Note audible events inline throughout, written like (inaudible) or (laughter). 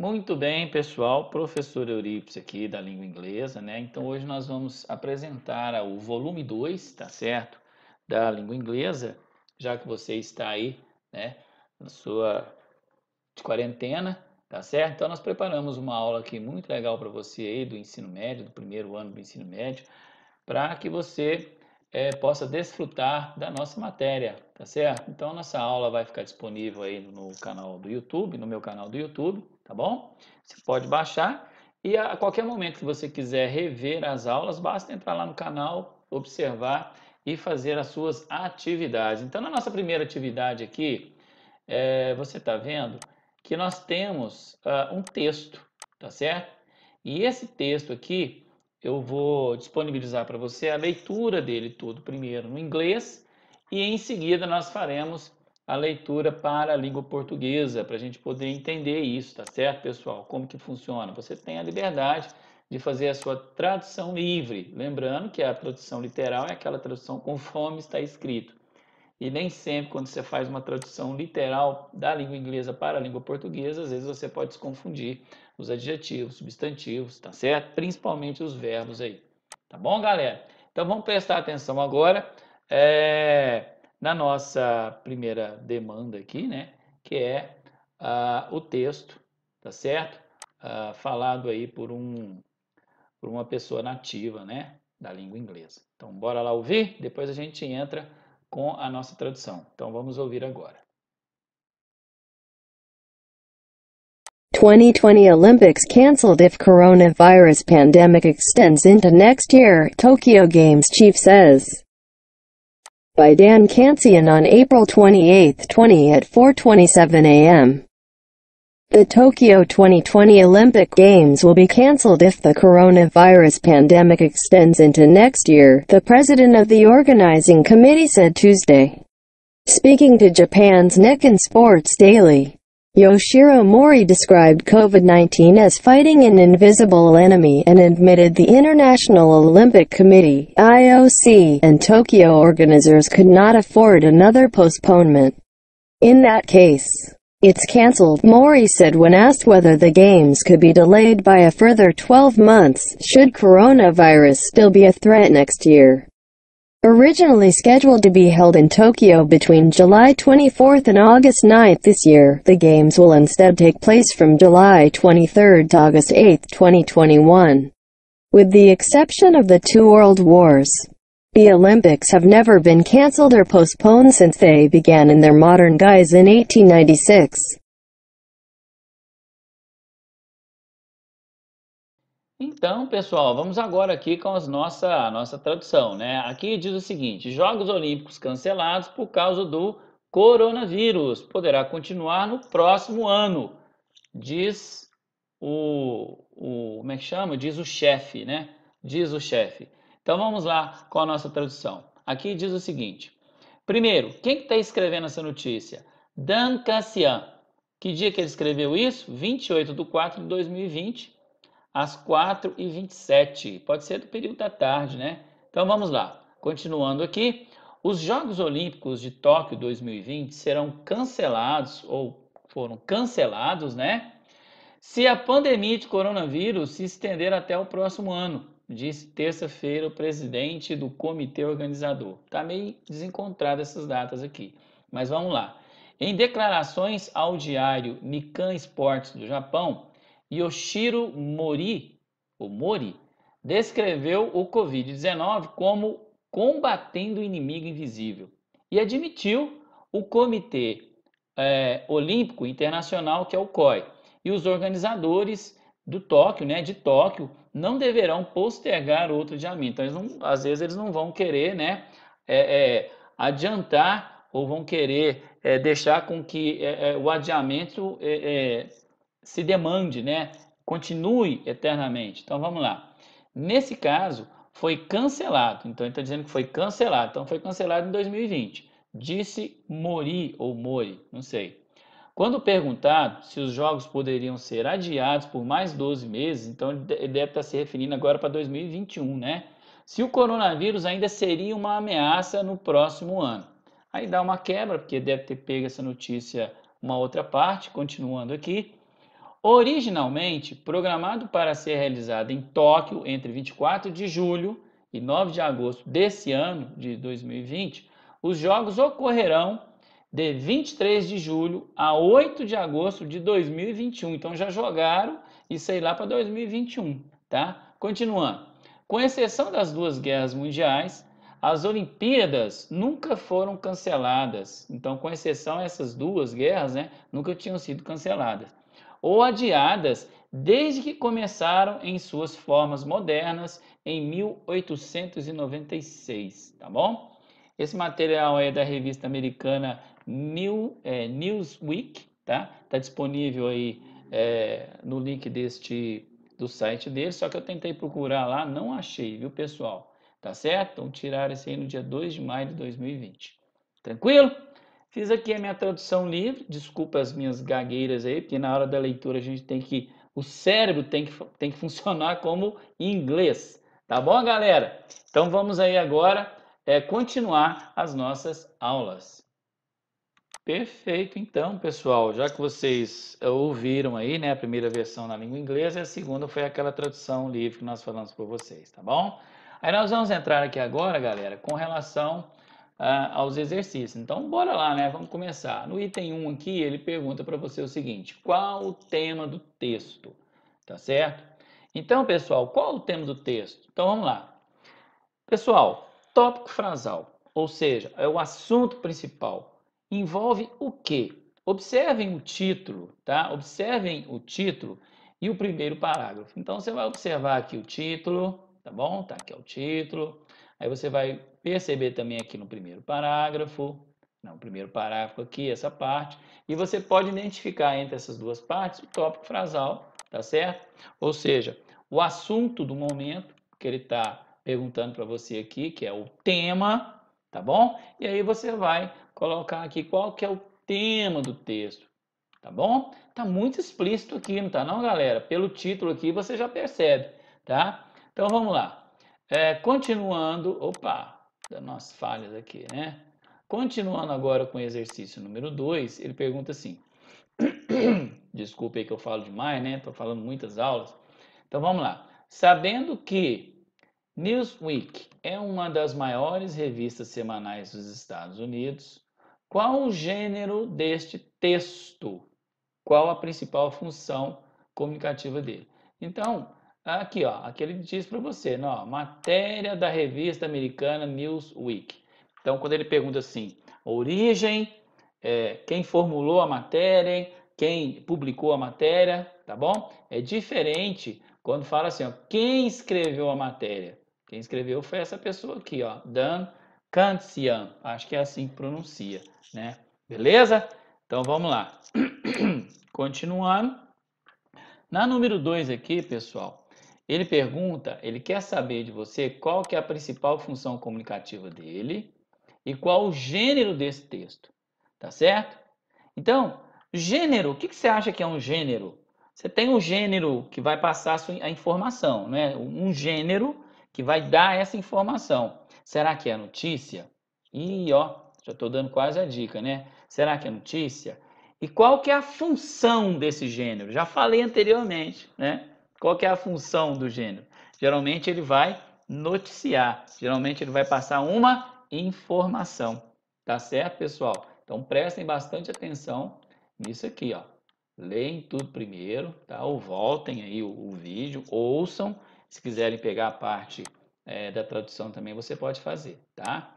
Muito bem, pessoal. Professor Eurípides aqui da língua inglesa, né? Então hoje nós vamos apresentar o volume 2, tá certo? Da língua inglesa, já que você está aí, né, na sua quarentena, tá certo? Então nós preparamos uma aula aqui muito legal para você aí do ensino médio, do primeiro ano do ensino médio, para que você é, possa desfrutar da nossa matéria, tá certo? Então, a nossa aula vai ficar disponível aí no canal do YouTube, no meu canal do YouTube, tá bom? Você pode baixar e a qualquer momento que você quiser rever as aulas, basta entrar lá no canal, observar e fazer as suas atividades. Então, na nossa primeira atividade aqui, é, você está vendo que nós temos uh, um texto, tá certo? E esse texto aqui, eu vou disponibilizar para você a leitura dele todo, primeiro no inglês, e em seguida nós faremos a leitura para a língua portuguesa, para a gente poder entender isso, tá certo, pessoal? Como que funciona? Você tem a liberdade de fazer a sua tradução livre, lembrando que a tradução literal é aquela tradução conforme está escrito. E nem sempre, quando você faz uma tradução literal da língua inglesa para a língua portuguesa, às vezes você pode se confundir os adjetivos, substantivos, tá certo? Principalmente os verbos aí. Tá bom, galera? Então vamos prestar atenção agora é, na nossa primeira demanda aqui, né? Que é ah, o texto, tá certo? Ah, falado aí por, um, por uma pessoa nativa, né? Da língua inglesa. Então bora lá ouvir, depois a gente entra com a nossa tradução. Então vamos ouvir agora. 2020 Olympics cancelled if coronavirus pandemic extends into next year, Tokyo Games chief says. By Dan Kansian on April 28, 20 at 4.27 a.m. The Tokyo 2020 Olympic Games will be cancelled if the coronavirus pandemic extends into next year, the president of the organizing committee said Tuesday. Speaking to Japan's Nikkei Sports Daily, Yoshiro Mori described COVID-19 as fighting an invisible enemy and admitted the International Olympic Committee IOC, and Tokyo organizers could not afford another postponement. In that case, it's cancelled, Mori said when asked whether the Games could be delayed by a further 12 months should coronavirus still be a threat next year. Originally scheduled to be held in Tokyo between July 24th and August 9th this year, the games will instead take place from July 23rd to August 8th, 2021. With the exception of the two world wars, the Olympics have never been cancelled or postponed since they began in their modern guise in 1896. Então, pessoal, vamos agora aqui com a nossa, nossa tradução, né? Aqui diz o seguinte: Jogos Olímpicos cancelados por causa do coronavírus. Poderá continuar no próximo ano, diz o. o como é que chama? Diz o chefe, né? Diz o chefe. Então vamos lá com a nossa tradução. Aqui diz o seguinte: primeiro, quem está escrevendo essa notícia? Dan Cassian. Que dia que ele escreveu isso? 28 de 4 de 2020 às 4h27. Pode ser do período da tarde, né? Então vamos lá. Continuando aqui, os Jogos Olímpicos de Tóquio 2020 serão cancelados ou foram cancelados, né? Se a pandemia de coronavírus se estender até o próximo ano, disse terça-feira o presidente do comitê organizador. Tá meio desencontrado essas datas aqui, mas vamos lá. Em declarações ao diário Nikkan Sports do Japão, Yoshiro Mori, ou Mori descreveu o Covid-19 como combatendo o inimigo invisível e admitiu o Comitê é, Olímpico Internacional, que é o COI, e os organizadores do Tóquio, né, de Tóquio, não deverão postergar outro adiamento. Então, não, às vezes eles não vão querer, né, é, é, adiantar ou vão querer é, deixar com que é, é, o adiamento se demande, né? Continue eternamente. Então vamos lá. Nesse caso, foi cancelado. Então ele está dizendo que foi cancelado. Então foi cancelado em 2020. Disse Mori ou Mori, não sei. Quando perguntado se os jogos poderiam ser adiados por mais 12 meses, então ele deve estar tá se referindo agora para 2021, né? Se o coronavírus ainda seria uma ameaça no próximo ano. Aí dá uma quebra, porque deve ter pego essa notícia uma outra parte, continuando aqui originalmente programado para ser realizado em Tóquio entre 24 de julho e 9 de agosto desse ano de 2020, os jogos ocorrerão de 23 de julho a 8 de agosto de 2021. Então já jogaram e sei lá para 2021, tá? Continuando. Com exceção das duas guerras mundiais, as Olimpíadas nunca foram canceladas. Então, com exceção essas duas guerras, né, nunca tinham sido canceladas ou adiadas desde que começaram em suas formas modernas em 1896, tá bom? Esse material é da revista americana New, é, Newsweek, tá? Tá disponível aí é, no link deste do site dele, só que eu tentei procurar lá, não achei, viu, pessoal? Tá certo? Então tiraram esse aí no dia 2 de maio de 2020. Tranquilo? Fiz aqui a minha tradução livre, desculpa as minhas gagueiras aí, porque na hora da leitura a gente tem que. O cérebro tem que, (laughs) tem que funcionar como inglês. Tá bom, galera? Então vamos aí agora é, continuar as nossas aulas. Perfeito, então, pessoal. Já que vocês é, ouviram aí, né, a primeira versão na língua inglesa e a segunda foi aquela tradução livre que nós falamos para vocês, tá bom? Aí nós vamos entrar aqui agora, galera, com relação ah, aos exercícios. Então, bora lá, né? Vamos começar. No item 1 aqui, ele pergunta para você o seguinte: qual o tema do texto? Tá certo? Então, pessoal, qual o tema do texto? Então, vamos lá. Pessoal, tópico frasal, ou seja, é o assunto principal. Envolve o quê? Observem o título, tá? Observem o título e o primeiro parágrafo. Então, você vai observar aqui o título, tá bom? Tá aqui é o título. Aí você vai perceber também aqui no primeiro parágrafo, não, primeiro parágrafo aqui, essa parte, e você pode identificar entre essas duas partes o tópico frasal, tá certo? Ou seja, o assunto do momento que ele está perguntando para você aqui, que é o tema, tá bom? E aí você vai colocar aqui qual que é o tema do texto, tá bom? Tá muito explícito aqui, não tá não, galera? Pelo título aqui você já percebe, tá? Então vamos lá. É, continuando, opa, dando umas falhas aqui, né? Continuando agora com o exercício número 2, ele pergunta assim: (clears throat) desculpe aí que eu falo demais, né? Estou falando muitas aulas. Então vamos lá. Sabendo que Newsweek é uma das maiores revistas semanais dos Estados Unidos, qual o gênero deste texto? Qual a principal função comunicativa dele? Então, Aqui, ó, aqui ele diz para você, né, ó, matéria da revista americana Newsweek. Então, quando ele pergunta assim, origem, é, quem formulou a matéria, quem publicou a matéria, tá bom? É diferente quando fala assim, ó, quem escreveu a matéria? Quem escreveu foi essa pessoa aqui, ó, Dan Kantsian. Acho que é assim que pronuncia, né? Beleza? Então, vamos lá. (clears throat) Continuando. Na número 2 aqui, pessoal, ele pergunta, ele quer saber de você qual que é a principal função comunicativa dele e qual o gênero desse texto, tá certo? Então, gênero, o que, que você acha que é um gênero? Você tem um gênero que vai passar a informação, né? Um gênero que vai dar essa informação. Será que é notícia? E ó, já estou dando quase a dica, né? Será que é notícia? E qual que é a função desse gênero? Já falei anteriormente, né? Qual é a função do gênero? Geralmente ele vai noticiar, geralmente ele vai passar uma informação, tá certo, pessoal? Então prestem bastante atenção nisso aqui, ó. Leem tudo primeiro, tá? Ou voltem aí o, o vídeo, ouçam. Se quiserem pegar a parte é, da tradução também, você pode fazer, tá?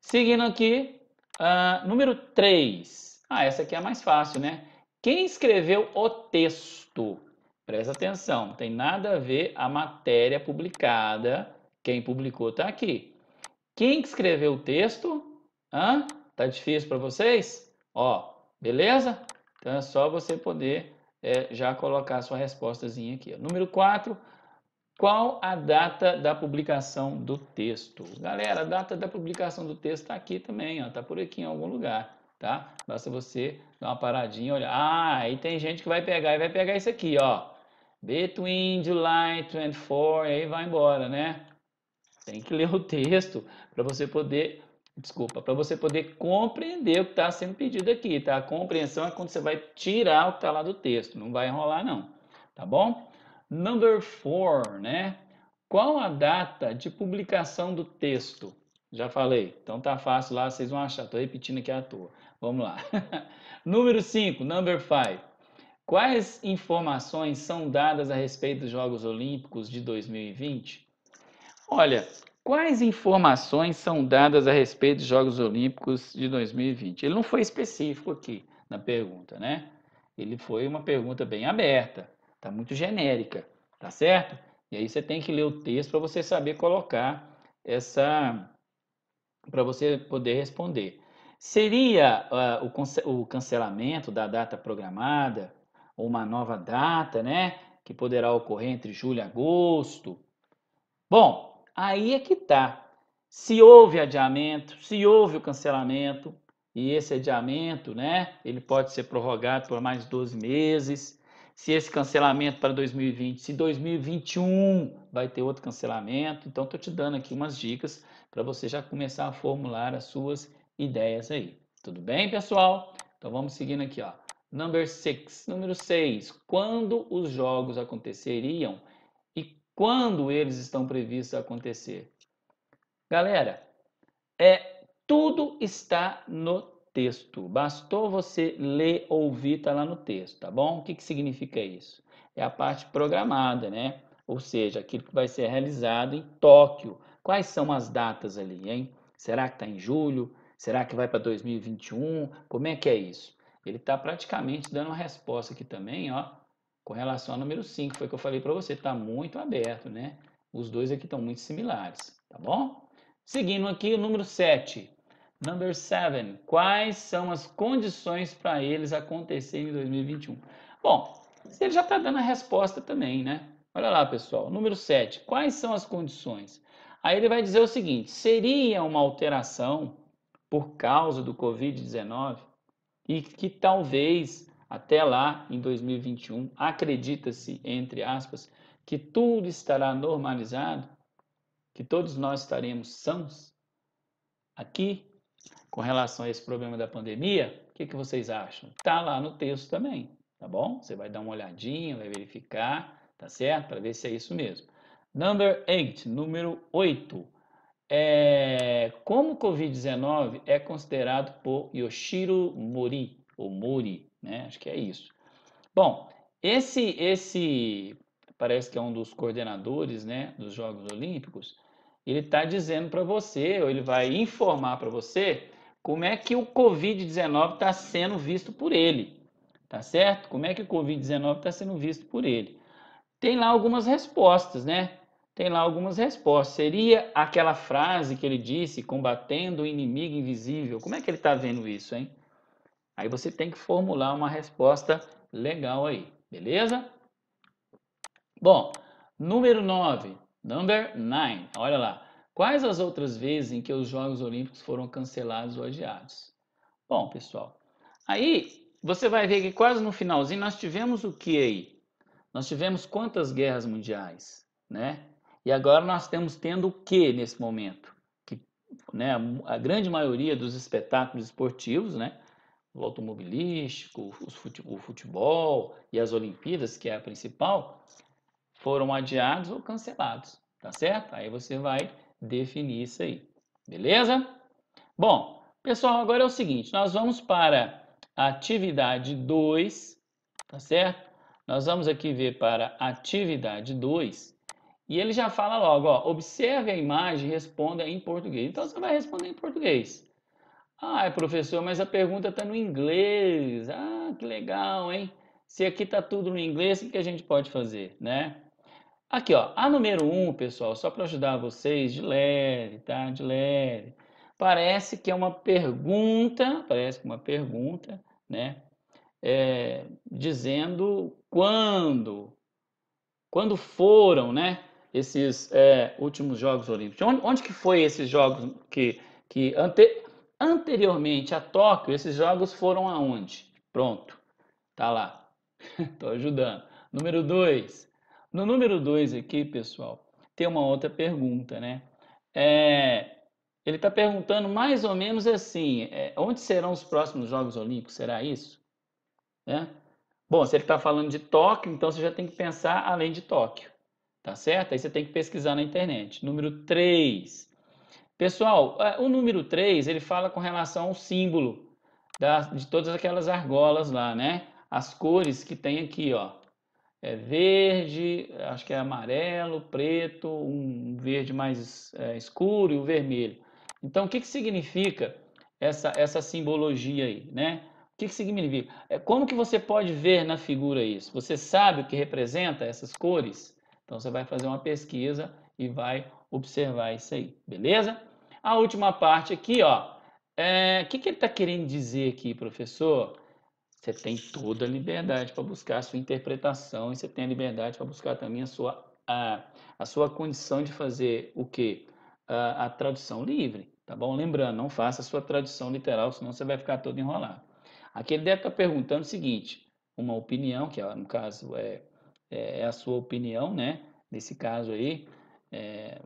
Seguindo aqui, uh, número 3. Ah, essa aqui é a mais fácil, né? Quem escreveu o texto? Presta atenção, não tem nada a ver a matéria publicada. Quem publicou está aqui. Quem que escreveu o texto? Hã? Tá difícil para vocês? Ó, beleza? Então é só você poder é, já colocar a sua respostazinha aqui. Número 4, qual a data da publicação do texto? Galera, a data da publicação do texto está aqui também, está tá por aqui em algum lugar, tá? Basta você dar uma paradinha e olhar. Ah, aí tem gente que vai pegar e vai pegar isso aqui, ó. Between July 24, aí vai embora, né? Tem que ler o texto para você poder, desculpa, para você poder compreender o que está sendo pedido aqui, tá? A compreensão é quando você vai tirar o que está lá do texto, não vai enrolar não, tá bom? Number four, né? Qual a data de publicação do texto? Já falei, então tá fácil lá, vocês vão achar, tô repetindo aqui à toa. Vamos lá. (laughs) Número 5, number 5. Quais informações são dadas a respeito dos Jogos Olímpicos de 2020? Olha, quais informações são dadas a respeito dos Jogos Olímpicos de 2020? Ele não foi específico aqui na pergunta, né? Ele foi uma pergunta bem aberta, tá muito genérica, tá certo? E aí você tem que ler o texto para você saber colocar essa para você poder responder. Seria uh, o, o cancelamento da data programada? ou uma nova data, né? Que poderá ocorrer entre julho e agosto. Bom, aí é que tá. Se houve adiamento, se houve o cancelamento, e esse adiamento, né? Ele pode ser prorrogado por mais 12 meses. Se esse cancelamento para 2020, se 2021 vai ter outro cancelamento, então estou te dando aqui umas dicas para você já começar a formular as suas ideias aí. Tudo bem, pessoal? Então vamos seguindo aqui, ó. Number six, número 6. Quando os jogos aconteceriam e quando eles estão previstos a acontecer? Galera, é tudo está no texto. Bastou você ler, ouvir, tá lá no texto, tá bom? O que, que significa isso? É a parte programada, né? Ou seja, aquilo que vai ser realizado em Tóquio. Quais são as datas ali, hein? Será que está em julho? Será que vai para 2021? Como é que é isso? Ele está praticamente dando uma resposta aqui também, ó, com relação ao número 5, foi o que eu falei para você, está muito aberto, né? Os dois aqui estão muito similares, tá bom? Seguindo aqui o número 7. Number 7. Quais são as condições para eles acontecerem em 2021? Bom, ele já está dando a resposta também, né? Olha lá, pessoal. Número 7. Quais são as condições? Aí ele vai dizer o seguinte: seria uma alteração por causa do Covid-19 e que talvez até lá, em 2021, acredita-se, entre aspas, que tudo estará normalizado, que todos nós estaremos sãos. Aqui, com relação a esse problema da pandemia, o que, que vocês acham? Tá lá no texto também, tá bom? Você vai dar uma olhadinha, vai verificar, tá certo? Para ver se é isso mesmo. Number 8, número 8. É, como o Covid-19 é considerado por Yoshiro Mori, ou Mori, né? Acho que é isso. Bom, esse, esse parece que é um dos coordenadores, né, dos Jogos Olímpicos. Ele está dizendo para você, ou ele vai informar para você, como é que o Covid-19 está sendo visto por ele, tá certo? Como é que o Covid-19 está sendo visto por ele? Tem lá algumas respostas, né? tem lá algumas respostas. Seria aquela frase que ele disse, combatendo o inimigo invisível. Como é que ele está vendo isso, hein? Aí você tem que formular uma resposta legal aí, beleza? Bom, número 9, number 9, olha lá. Quais as outras vezes em que os Jogos Olímpicos foram cancelados ou adiados? Bom, pessoal, aí você vai ver que quase no finalzinho nós tivemos o que aí? Nós tivemos quantas guerras mundiais, né? E agora nós temos tendo o que nesse momento? Que, né, a grande maioria dos espetáculos esportivos, né, o automobilístico, o futebol e as Olimpíadas, que é a principal, foram adiados ou cancelados, tá certo? Aí você vai definir isso aí, beleza? Bom, pessoal, agora é o seguinte, nós vamos para a atividade 2, tá certo? Nós vamos aqui ver para atividade 2 e ele já fala logo, ó, observe a imagem e responda em português. Então você vai responder em português. Ah, é, professor, mas a pergunta está no inglês. Ah, que legal, hein? Se aqui está tudo no inglês, o que a gente pode fazer, né? Aqui, ó, a número 1, um, pessoal, só para ajudar vocês, de leve, tá? De leve. Parece que é uma pergunta, parece que é uma pergunta, né? É, dizendo quando, quando foram, né? esses é, últimos Jogos Olímpicos? Onde, onde, que foi esses Jogos que, que ante, anteriormente a Tóquio, esses Jogos foram aonde? Pronto, tá lá. Estou (laughs) ajudando. Número 2. No número 2 aqui, pessoal, tem uma outra pergunta, né? É, ele está perguntando mais ou menos assim, é, onde serão os próximos Jogos Olímpicos? Será isso? Né? Bom, se ele está falando de Tóquio, então você já tem que pensar além de Tóquio. Tá certo? Aí você tem que pesquisar na internet. Número 3. Pessoal, é, o número 3, ele fala com relação ao símbolo da, de todas aquelas argolas lá, né? As cores que tem aqui, ó. É verde, acho que é amarelo, preto, um verde mais é, escuro e o vermelho. Então, o que, que significa essa, essa simbologia aí, né? O que, que significa? É, como que você pode ver na figura isso? Você sabe o que representa essas cores? Então você vai fazer uma pesquisa e vai observar isso aí, beleza? A última parte aqui, ó. É, o que, que ele está querendo dizer aqui, professor? Você tem toda a liberdade para buscar a sua interpretação e você tem a liberdade para buscar também a sua, a, a sua condição de fazer o quê? A, a tradução livre, tá bom? Lembrando, não faça a sua tradução literal, senão você vai ficar todo enrolado. Aqui ele deve estar tá perguntando o seguinte: uma opinião, que é, no caso é é, é, a sua opinião, né? Nesse caso aí, é,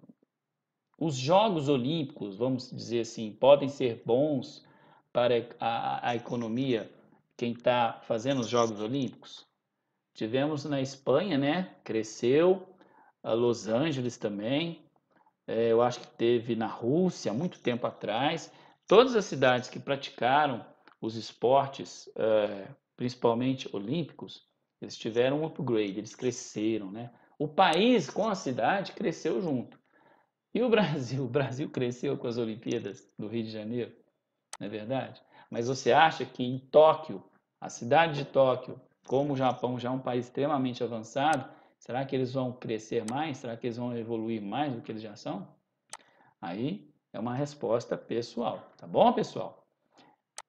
os Jogos Olímpicos, vamos dizer assim, podem ser bons para a, a economia quem está fazendo os Jogos Olímpicos? Tivemos na Espanha, né? Cresceu, a Los Angeles também, é, eu acho que teve na Rússia, muito tempo atrás. Todas as cidades que praticaram os esportes, é, principalmente olímpicos, eles tiveram um upgrade, eles cresceram, né? O país com a cidade cresceu junto. E o (laughs) Brasil? O Brasil cresceu com as Olimpíadas do Rio de Janeiro, não é verdade? Mas você acha que em Tóquio, a cidade de Tóquio, como o Japão já é um país extremamente avançado, será que eles vão crescer mais? Será que eles vão evoluir mais do que eles já são? Aí é uma resposta pessoal, tá bom, pessoal?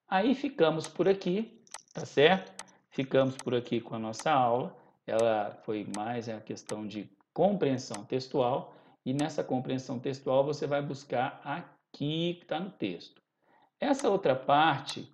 Aí ficamos por aqui, tá certo? Ficamos por aqui com a nossa aula. Ela foi mais a questão de compreensão textual. E nessa compreensão textual você vai buscar aqui que está no texto. Essa outra parte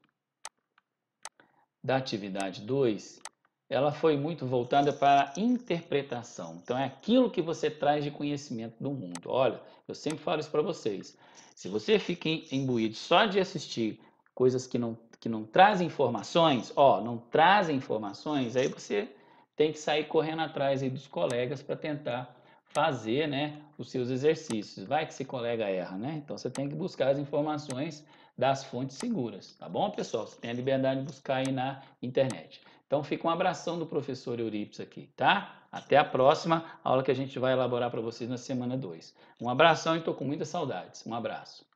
da atividade 2, ela foi muito voltada para a interpretação. Então, é aquilo que você traz de conhecimento do mundo. Olha, eu sempre falo isso para vocês. Se você fica imbuído só de assistir coisas que não que não traz informações, ó, não traz informações, aí você tem que sair correndo atrás aí dos colegas para tentar fazer, né, os seus exercícios. Vai que esse colega erra, né? Então você tem que buscar as informações das fontes seguras, tá bom, pessoal? Você tem a liberdade de buscar aí na internet. Então fica um abração do professor Eurips aqui, tá? Até a próxima aula que a gente vai elaborar para vocês na semana 2. Um abração e estou com muitas saudades. Um abraço.